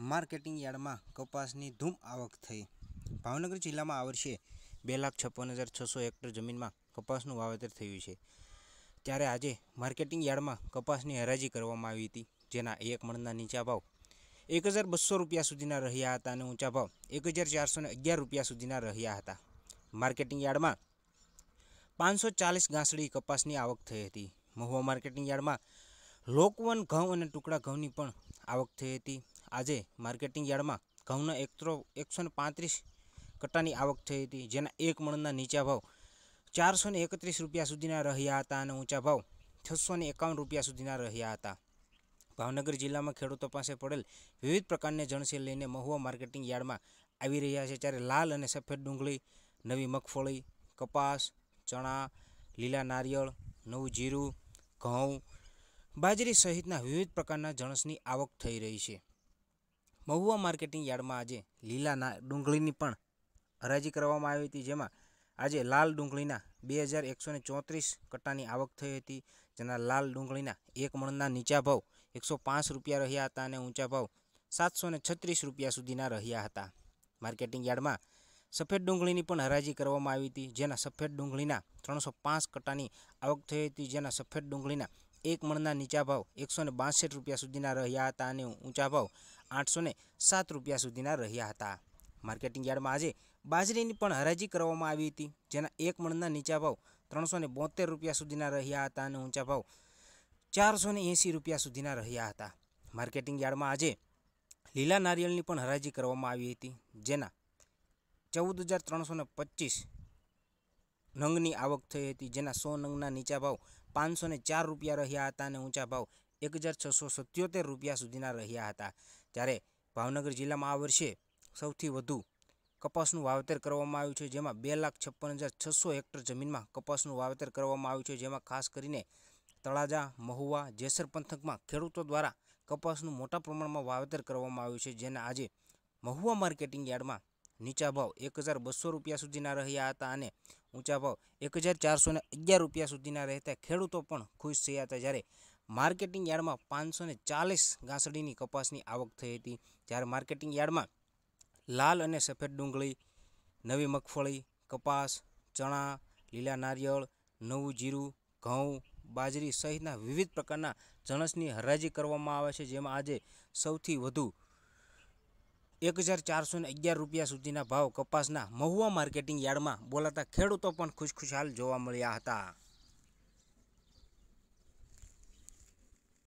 marketing યાર્ડમાં કપાસની ધૂમ આવક થઈ ભાવનગર જિલ્લામાં આ વર્ષે બે લાખ છપ્પન હજાર છસો હેક્ટર જમીનમાં કપાસનું વાવેતર થયું છે ત્યારે આજે માર્કેટિંગ યાર્ડમાં કપાસની હરાજી કરવામાં આવી હતી જેના એક મણના નીચા ભાવ એક હજાર બસો રૂપિયા સુધીના રહ્યા હતા અને ઊંચા ભાવ એક હજાર ચારસો અગિયાર રૂપિયા સુધીના રહ્યા હતા માર્કેટિંગ યાર્ડમાં પાંચસો ચાલીસ ગાંસડી કપાસની આવક થઈ હતી મહુવા માર્કેટિંગ યાર્ડમાં લોકવન ઘઉં અને ટુકડા ઘઉંની પણ આવક થઈ હતી આજે માર્કેટિંગ યાર્ડમાં ઘઉંના એકસો એકસો પાંત્રીસ કટ્ટાની આવક થઈ હતી જેના એક મણના નીચા ભાવ ચારસો ને એકત્રીસ રૂપિયા સુધીના રહ્યા હતા અને ઊંચા ભાવ છસો એકાવન રૂપિયા સુધીના રહ્યા હતા ભાવનગર જિલ્લામાં ખેડૂતો પાસે પડેલ વિવિધ પ્રકારને જણસી લઈને મહુવા માર્કેટિંગ યાર્ડમાં આવી રહ્યા છે ત્યારે લાલ અને સફેદ ડુંગળી નવી મગફળી કપાસ ચણા લીલા નારિયેળ નવું જીરું ઘઉં બાજરી સહિતના વિવિધ પ્રકારના જણસની આવક થઈ રહી છે મહુવા માર્કેટિંગ યાર્ડમાં આજે લીલા ડુંગળીની પણ હરાજી કરવામાં આવી હતી જેમાં આજે લાલ ડુંગળીના બે હજાર એકસો ને ચોત્રીસ કટ્ટાની આવક થઈ હતી જેના લાલ ડુંગળીના એક મણના નીચા ભાવ એકસો પાંચ રૂપિયા રહ્યા હતા અને ઊંચા ભાવ સાતસો ને છત્રીસ રૂપિયા સુધીના રહ્યા હતા માર્કેટિંગ યાર્ડમાં સફેદ ડુંગળીની પણ હરાજી કરવામાં આવી હતી જેના સફેદ ડુંગળીના ત્રણસો પાંચ કટ્ટાની આવક થઈ હતી જેના સફેદ ડુંગળીના એક મણના નીચા ભાવ એકસો ને બાસઠ રૂપિયા સુધીના રહ્યા હતા અને ઊંચા ભાવ આઠસો ને સાત રૂપિયા સુધીના રહ્યા હતા માર્કેટિંગ યાર્ડમાં આજે બાજરીની પણ હરાજી કરવામાં આવી હતી જેના એક મણના નીચા ભાવ ત્રણસો ને બોતેર રૂપિયા સુધીના રહ્યા હતા અને ઊંચા ભાવ ચારસો ને એંસી રૂપિયા સુધીના રહ્યા હતા માર્કેટિંગ યાર્ડમાં આજે લીલા નારિયેળની પણ હરાજી કરવામાં આવી હતી જેના ચૌદ હજાર ત્રણસો ને પચીસ નંગની આવક થઈ હતી જેના સો નંગના નીચા ભાવ પાંચસો ને ચાર રૂપિયા રહ્યા હતા અને ઊંચા ભાવ એક હજાર છસો સત્યોતેર રૂપિયા સુધીના રહ્યા હતા જ્યારે ભાવનગર જિલ્લામાં આ વર્ષે સૌથી વધુ કપાસનું વાવેતર કરવામાં આવ્યું છે જેમાં બે લાખ છપ્પન હજાર છસો હેક્ટર જમીનમાં કપાસનું વાવેતર કરવામાં આવ્યું છે જેમાં ખાસ કરીને તળાજા મહુવા જેસર પંથકમાં ખેડૂતો દ્વારા કપાસનું મોટા પ્રમાણમાં વાવેતર કરવામાં આવ્યું છે જેને આજે મહુવા માર્કેટિંગ યાર્ડમાં નીચા ભાવ એક હજાર બસો રૂપિયા સુધીના રહ્યા હતા અને ઊંચા ભાવ એક હજાર ચારસો અગિયાર રૂપિયા સુધીના રહેતા ખેડૂતો પણ ખુશ થયા હતા જ્યારે માર્કેટિંગ યાર્ડમાં પાંચસો ને ચાલીસ ગાંસડીની કપાસની આવક થઈ હતી જ્યારે માર્કેટિંગ યાર્ડમાં લાલ અને સફેદ ડુંગળી નવી મગફળી કપાસ ચણા લીલા નારિયેળ નવું જીરું ઘઉં બાજરી સહિતના વિવિધ પ્રકારના જણસની હરાજી કરવામાં આવે છે જેમાં આજે સૌથી વધુ એક હજાર ચારસો અગિયાર રૂપિયા સુધીના ભાવ કપાસના મહુવા માર્કેટિંગ યાર્ડમાં બોલાતા ખેડૂતો પણ ખુશખુશાલ જોવા મળ્યા હતા